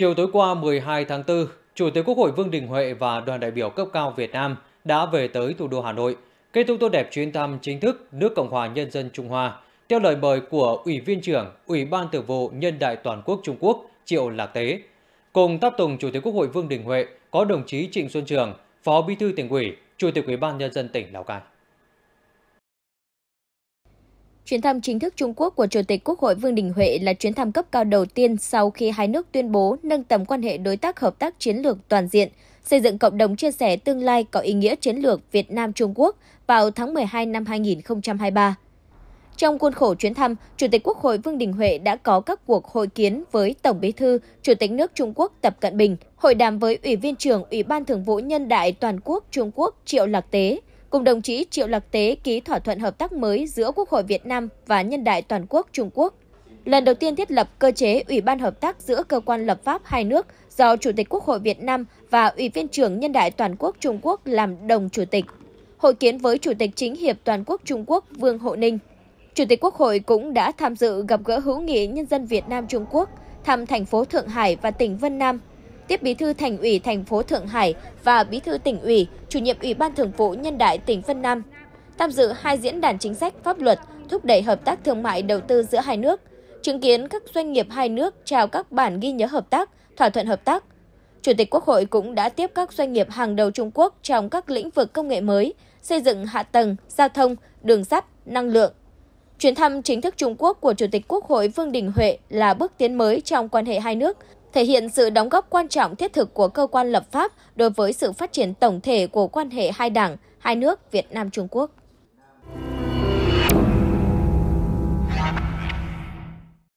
Chiều tối qua 12 tháng 4, Chủ tịch Quốc hội Vương Đình Huệ và đoàn đại biểu cấp cao Việt Nam đã về tới thủ đô Hà Nội, kết thúc tốt đẹp chuyến thăm chính thức nước Cộng hòa Nhân dân Trung Hoa, theo lời mời của Ủy viên trưởng Ủy ban Thường vụ Nhân đại Toàn quốc Trung Quốc Triệu Lạc Tế. Cùng tác tùng Chủ tịch Quốc hội Vương Đình Huệ có đồng chí Trịnh Xuân Trường, Phó Bí thư tỉnh ủy, Chủ tịch Ủy ban Nhân dân tỉnh Lào Cai. Chuyến thăm chính thức Trung Quốc của Chủ tịch Quốc hội Vương Đình Huệ là chuyến thăm cấp cao đầu tiên sau khi hai nước tuyên bố nâng tầm quan hệ đối tác hợp tác chiến lược toàn diện, xây dựng cộng đồng chia sẻ tương lai có ý nghĩa chiến lược Việt Nam Trung Quốc vào tháng 12 năm 2023. Trong khuôn khổ chuyến thăm, Chủ tịch Quốc hội Vương Đình Huệ đã có các cuộc hội kiến với Tổng Bí thư, Chủ tịch nước Trung Quốc Tập Cận Bình, hội đàm với Ủy viên trưởng Ủy ban Thường vụ Nhân đại Toàn quốc Trung Quốc Triệu Lạc Tế, cùng đồng chí Triệu Lạc Tế ký thỏa thuận hợp tác mới giữa Quốc hội Việt Nam và Nhân đại Toàn quốc Trung Quốc. Lần đầu tiên thiết lập cơ chế Ủy ban hợp tác giữa cơ quan lập pháp hai nước do Chủ tịch Quốc hội Việt Nam và Ủy viên trưởng Nhân đại Toàn quốc Trung Quốc làm đồng chủ tịch. Hội kiến với Chủ tịch Chính hiệp Toàn quốc Trung Quốc Vương Hộ Ninh. Chủ tịch Quốc hội cũng đã tham dự gặp gỡ hữu nghị nhân dân Việt Nam Trung Quốc thăm thành phố Thượng Hải và tỉnh Vân Nam tiếp Bí thư Thành ủy thành phố Thượng Hải và Bí thư tỉnh ủy, chủ nhiệm Ủy ban Thường vụ Nhân đại tỉnh Vân Nam, tham dự hai diễn đàn chính sách pháp luật thúc đẩy hợp tác thương mại đầu tư giữa hai nước, chứng kiến các doanh nghiệp hai nước trao các bản ghi nhớ hợp tác, thỏa thuận hợp tác. Chủ tịch Quốc hội cũng đã tiếp các doanh nghiệp hàng đầu Trung Quốc trong các lĩnh vực công nghệ mới, xây dựng hạ tầng, giao thông, đường sắt, năng lượng. Chuyến thăm chính thức Trung Quốc của Chủ tịch Quốc hội Vương Đình Huệ là bước tiến mới trong quan hệ hai nước, thể hiện sự đóng góp quan trọng thiết thực của cơ quan lập pháp đối với sự phát triển tổng thể của quan hệ hai đảng, hai nước Việt Nam Trung Quốc.